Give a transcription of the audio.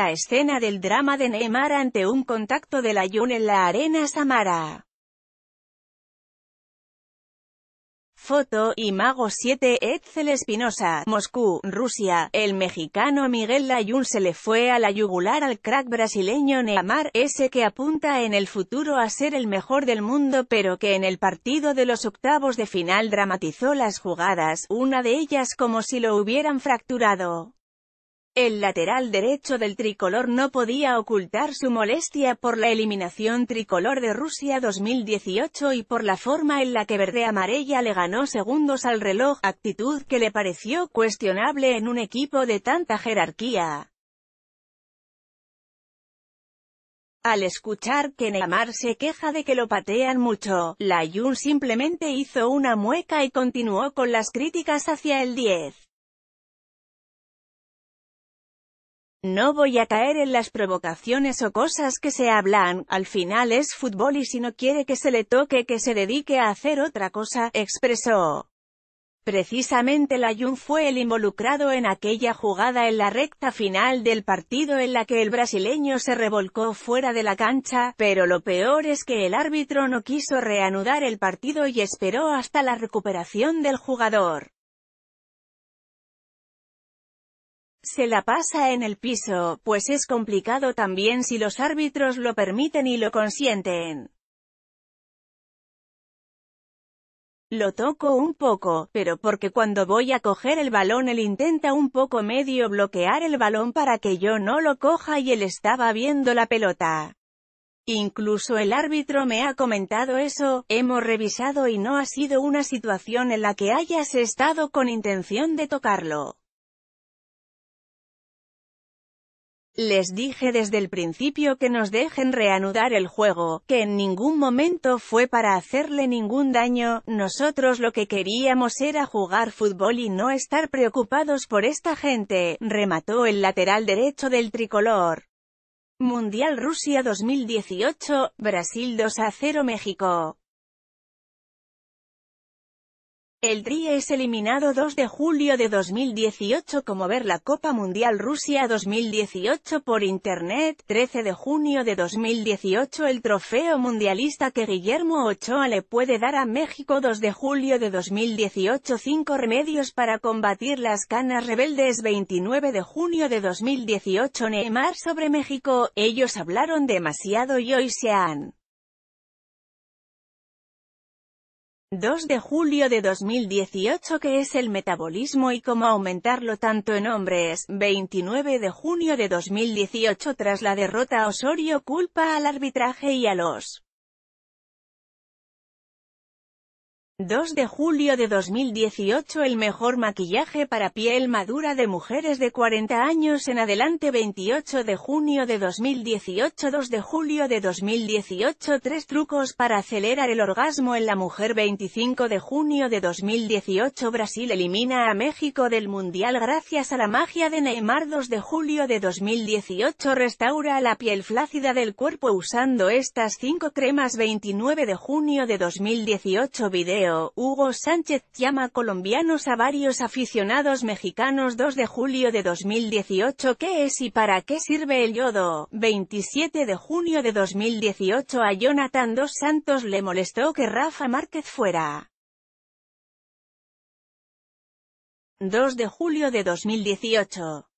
la escena del drama de Neymar ante un contacto de la en la Arena Samara. Foto, Imago 7, Etzel Espinosa, Moscú, Rusia. El mexicano Miguel Layún se le fue a la yugular al crack brasileño Neymar, ese que apunta en el futuro a ser el mejor del mundo pero que en el partido de los octavos de final dramatizó las jugadas, una de ellas como si lo hubieran fracturado. El lateral derecho del tricolor no podía ocultar su molestia por la eliminación tricolor de Rusia 2018 y por la forma en la que Verde Amarella le ganó segundos al reloj, actitud que le pareció cuestionable en un equipo de tanta jerarquía. Al escuchar que Neymar se queja de que lo patean mucho, La simplemente hizo una mueca y continuó con las críticas hacia el 10. No voy a caer en las provocaciones o cosas que se hablan, al final es fútbol y si no quiere que se le toque que se dedique a hacer otra cosa, expresó. Precisamente Layun fue el involucrado en aquella jugada en la recta final del partido en la que el brasileño se revolcó fuera de la cancha, pero lo peor es que el árbitro no quiso reanudar el partido y esperó hasta la recuperación del jugador. Se la pasa en el piso, pues es complicado también si los árbitros lo permiten y lo consienten. Lo toco un poco, pero porque cuando voy a coger el balón él intenta un poco medio bloquear el balón para que yo no lo coja y él estaba viendo la pelota. Incluso el árbitro me ha comentado eso, hemos revisado y no ha sido una situación en la que hayas estado con intención de tocarlo. Les dije desde el principio que nos dejen reanudar el juego, que en ningún momento fue para hacerle ningún daño, nosotros lo que queríamos era jugar fútbol y no estar preocupados por esta gente, remató el lateral derecho del tricolor. Mundial Rusia 2018, Brasil 2 a 0 México. El Tri es eliminado 2 de julio de 2018 como ver la Copa Mundial Rusia 2018 por Internet, 13 de junio de 2018 el trofeo mundialista que Guillermo Ochoa le puede dar a México 2 de julio de 2018 5 remedios para combatir las canas rebeldes 29 de junio de 2018 Neymar sobre México, ellos hablaron demasiado y hoy se han 2 de julio de 2018 que es el metabolismo y cómo aumentarlo tanto en hombres, 29 de junio de 2018 tras la derrota Osorio culpa al arbitraje y a los 2 de julio de 2018 El mejor maquillaje para piel madura de mujeres de 40 años en adelante 28 de junio de 2018 2 de julio de 2018 3 trucos para acelerar el orgasmo en la mujer 25 de junio de 2018 Brasil elimina a México del Mundial gracias a la magia de Neymar 2 de julio de 2018 Restaura la piel flácida del cuerpo usando estas 5 cremas 29 de junio de 2018 Video Hugo Sánchez llama colombianos a varios aficionados mexicanos 2 de julio de 2018 ¿Qué es y para qué sirve el yodo? 27 de junio de 2018 a Jonathan Dos Santos le molestó que Rafa Márquez fuera. 2 de julio de 2018